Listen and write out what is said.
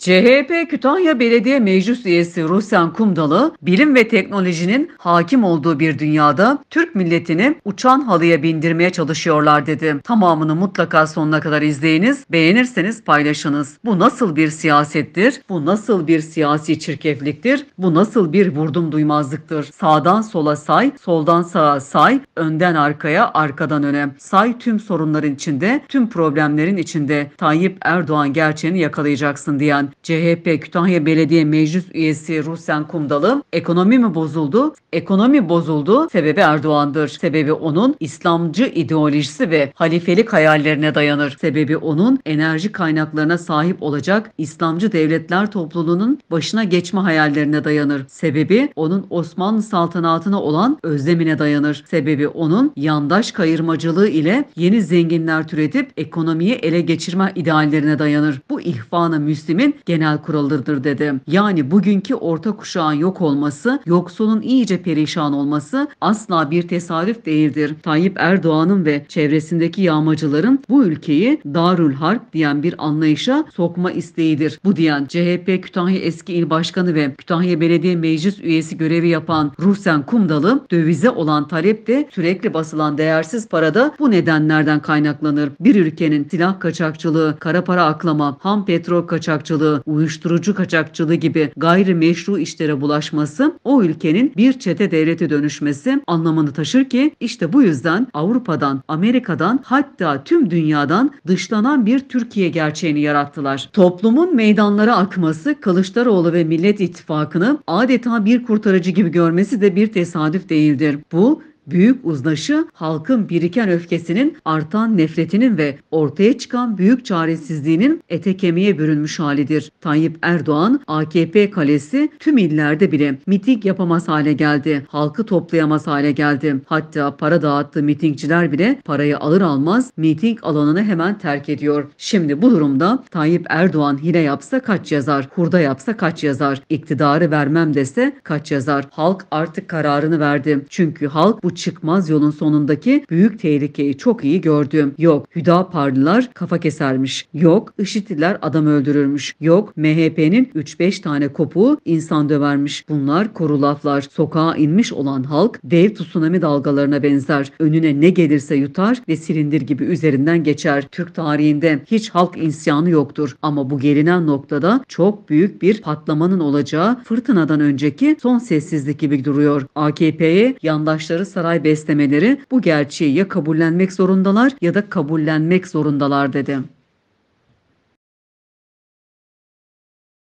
CHP Kütahya Belediye Meclis Üyesi Ruhsen Kumdalı, bilim ve teknolojinin hakim olduğu bir dünyada Türk milletini uçan halıya bindirmeye çalışıyorlar dedi. Tamamını mutlaka sonuna kadar izleyiniz, beğenirseniz paylaşınız. Bu nasıl bir siyasettir? Bu nasıl bir siyasi çirkefliktir? Bu nasıl bir vurdum duymazlıktır? Sağdan sola say, soldan sağa say, önden arkaya, arkadan öne. Say tüm sorunların içinde, tüm problemlerin içinde. Tayyip Erdoğan gerçeğini yakalayacaksın diyen CHP Kütahya Belediye Meclis üyesi Ruhsen Kumdalı ekonomi mi bozuldu? Ekonomi bozuldu. Sebebi Erdoğan'dır. Sebebi onun İslamcı ideolojisi ve halifelik hayallerine dayanır. Sebebi onun enerji kaynaklarına sahip olacak İslamcı devletler topluluğunun başına geçme hayallerine dayanır. Sebebi onun Osmanlı saltanatına olan özlemine dayanır. Sebebi onun yandaş kayırmacılığı ile yeni zenginler türetip ekonomiyi ele geçirme ideallerine dayanır. Bu ihvana Müslim'in genel kuruludur dedi. Yani bugünkü orta kuşağın yok olması, yoksulun iyice perişan olması asla bir tesadüf değildir. Tayyip Erdoğan'ın ve çevresindeki yağmacıların bu ülkeyi Darül Harp diyen bir anlayışa sokma isteğidir. Bu diyen CHP Kütahya eski il başkanı ve Kütahya Belediye Meclis üyesi görevi yapan Ruhsen Kumdalı dövize olan talep de sürekli basılan değersiz parada bu nedenlerden kaynaklanır. Bir ülkenin silah kaçakçılığı, kara para aklama, ham petrol kaçakçılığı, hırsızlığı, uyuşturucu kaçakçılığı gibi gayrimeşru işlere bulaşması o ülkenin bir çete devleti dönüşmesi anlamını taşır ki işte bu yüzden Avrupa'dan, Amerika'dan hatta tüm dünyadan dışlanan bir Türkiye gerçeğini yarattılar. Toplumun meydanlara akması Kılıçdaroğlu ve Millet İttifakı'nı adeta bir kurtarıcı gibi görmesi de bir tesadüf değildir. Bu büyük uzlaşı halkın biriken öfkesinin, artan nefretinin ve ortaya çıkan büyük çaresizliğinin ete kemiğe bürünmüş halidir. Tayyip Erdoğan, AKP kalesi tüm illerde bile miting yapamaz hale geldi. Halkı toplayamaz hale geldi. Hatta para dağıttığı mitingciler bile parayı alır almaz miting alanını hemen terk ediyor. Şimdi bu durumda Tayyip Erdoğan hile yapsa kaç yazar, kurda yapsa kaç yazar, iktidarı vermem dese kaç yazar. Halk artık kararını verdi. Çünkü halk bu çıkmaz yolun sonundaki büyük tehlikeyi çok iyi gördüm. Yok Hüdaparlılar kafa kesermiş. Yok IŞİD'liler adam öldürürmüş. Yok MHP'nin 3-5 tane kopuğu insan dövermiş. Bunlar kuru laflar. Sokağa inmiş olan halk dev tsunami dalgalarına benzer. Önüne ne gelirse yutar ve silindir gibi üzerinden geçer. Türk tarihinde hiç halk isyanı yoktur. Ama bu gelinen noktada çok büyük bir patlamanın olacağı fırtınadan önceki son sessizlik gibi duruyor. AKP'ye yandaşları saray detay beslemeleri bu gerçeği ya kabullenmek zorundalar ya da kabullenmek zorundalar dedi.